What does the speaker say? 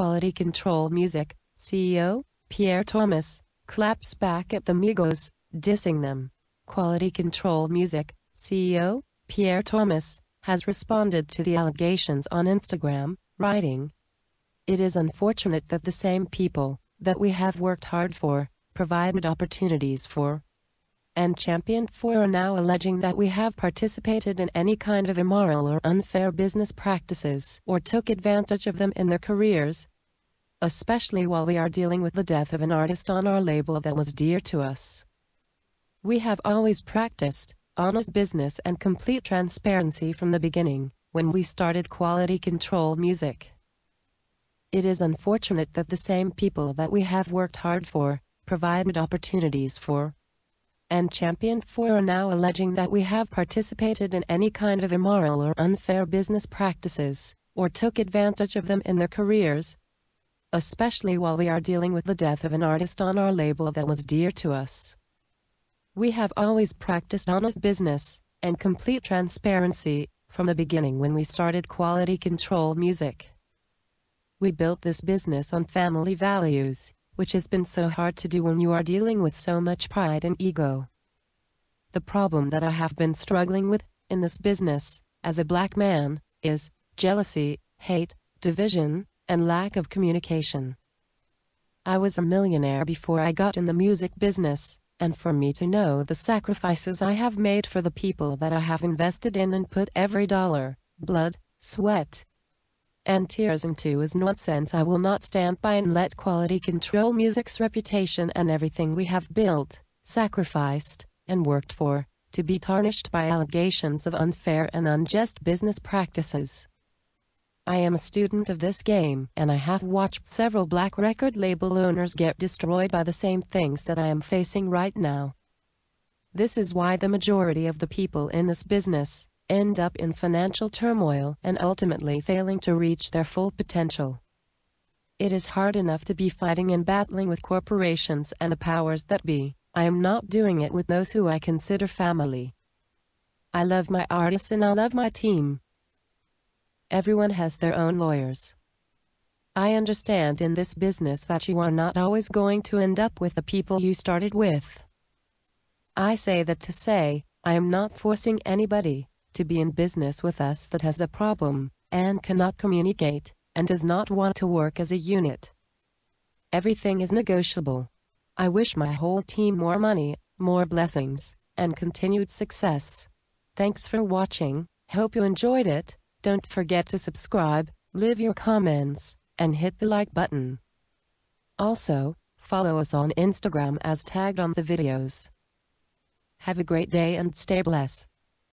Quality Control Music, CEO, Pierre Thomas, claps back at the Migos, dissing them. Quality Control Music, CEO, Pierre Thomas, has responded to the allegations on Instagram, writing, It is unfortunate that the same people that we have worked hard for, provided opportunities for, and championed for are now alleging that we have participated in any kind of immoral or unfair business practices or took advantage of them in their careers, especially while we are dealing with the death of an artist on our label that was dear to us. We have always practiced honest business and complete transparency from the beginning, when we started Quality Control Music. It is unfortunate that the same people that we have worked hard for, provided opportunities for, and championed for are now alleging that we have participated in any kind of immoral or unfair business practices, or took advantage of them in their careers, especially while we are dealing with the death of an artist on our label that was dear to us. We have always practiced honest business, and complete transparency, from the beginning when we started Quality Control Music. We built this business on family values, which has been so hard to do when you are dealing with so much pride and ego. The problem that I have been struggling with, in this business, as a black man, is, jealousy, hate, division, and lack of communication. I was a millionaire before I got in the music business, and for me to know the sacrifices I have made for the people that I have invested in and put every dollar, blood, sweat, and Tearsm too is nonsense I will not stand by and let quality control music's reputation and everything we have built, sacrificed, and worked for, to be tarnished by allegations of unfair and unjust business practices. I am a student of this game, and I have watched several black record label owners get destroyed by the same things that I am facing right now. This is why the majority of the people in this business, end up in financial turmoil and ultimately failing to reach their full potential. It is hard enough to be fighting and battling with corporations and the powers that be. I am not doing it with those who I consider family. I love my artists and I love my team. Everyone has their own lawyers. I understand in this business that you are not always going to end up with the people you started with. I say that to say, I am not forcing anybody, to be in business with us that has a problem, and cannot communicate, and does not want to work as a unit. Everything is negotiable. I wish my whole team more money, more blessings, and continued success. Thanks for watching, hope you enjoyed it, don't forget to subscribe, leave your comments, and hit the like button. Also, follow us on Instagram as tagged on the videos. Have a great day and stay blessed.